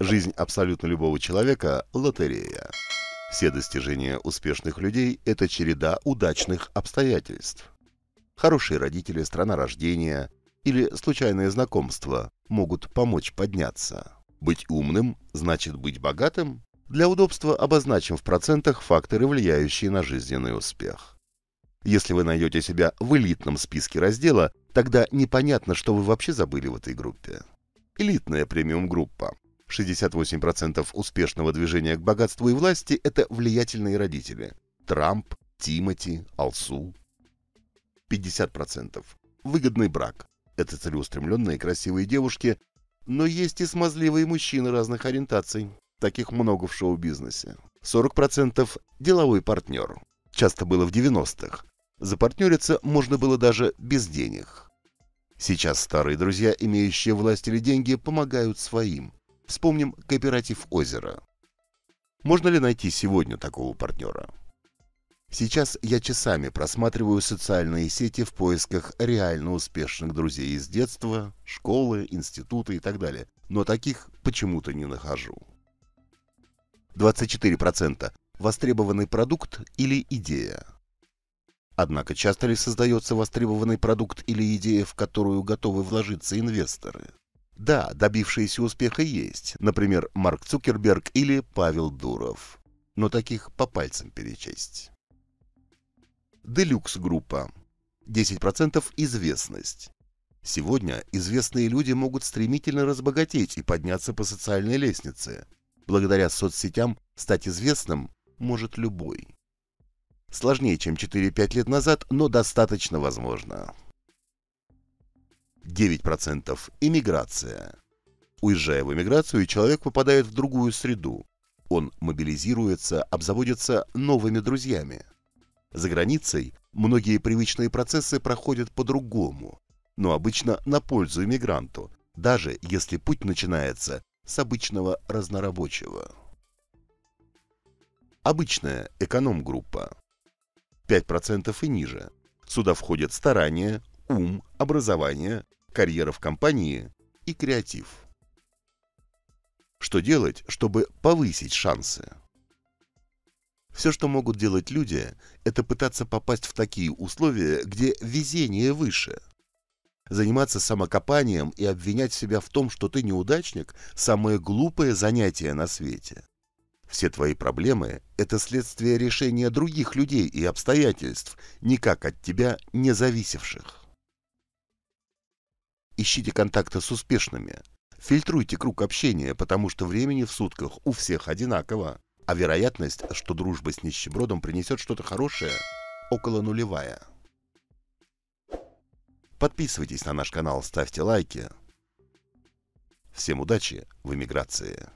Жизнь абсолютно любого человека – лотерея. Все достижения успешных людей – это череда удачных обстоятельств. Хорошие родители, страна рождения или случайное знакомство могут помочь подняться. Быть умным – значит быть богатым? Для удобства обозначим в процентах факторы, влияющие на жизненный успех. Если вы найдете себя в элитном списке раздела, тогда непонятно, что вы вообще забыли в этой группе. Элитная премиум-группа 68% успешного движения к богатству и власти – это влиятельные родители – Трамп, Тимати, Алсу. 50% – выгодный брак – это целеустремленные красивые девушки, но есть и смазливые мужчины разных ориентаций, таких много в шоу-бизнесе. 40% – деловой партнер. Часто было в 90-х. Запартнериться можно было даже без денег. Сейчас старые друзья, имеющие власть или деньги, помогают своим. Вспомним кооператив «Озеро». Можно ли найти сегодня такого партнера? Сейчас я часами просматриваю социальные сети в поисках реально успешных друзей из детства, школы, института и так далее, но таких почему-то не нахожу. 24% востребованный продукт или идея. Однако часто ли создается востребованный продукт или идея, в которую готовы вложиться инвесторы? Да, добившиеся успеха есть, например, Марк Цукерберг или Павел Дуров. Но таких по пальцам перечесть. Делюкс группа. 10% известность. Сегодня известные люди могут стремительно разбогатеть и подняться по социальной лестнице. Благодаря соцсетям стать известным может любой. Сложнее, чем 4-5 лет назад, но достаточно возможно. 9% – иммиграция. Уезжая в эмиграцию, человек попадает в другую среду. Он мобилизируется, обзаводится новыми друзьями. За границей многие привычные процессы проходят по-другому, но обычно на пользу иммигранту, даже если путь начинается с обычного разнорабочего. Обычная эконом-группа. 5% и ниже. Сюда входят старания, ум, образование, карьера в компании и креатив. Что делать, чтобы повысить шансы? Все, что могут делать люди, это пытаться попасть в такие условия, где везение выше. Заниматься самокопанием и обвинять себя в том, что ты неудачник – самое глупое занятие на свете. Все твои проблемы – это следствие решения других людей и обстоятельств, никак от тебя не зависевших. Ищите контакты с успешными. Фильтруйте круг общения, потому что времени в сутках у всех одинаково, а вероятность, что дружба с нищебродом принесет что-то хорошее, около нулевая. Подписывайтесь на наш канал, ставьте лайки. Всем удачи в эмиграции.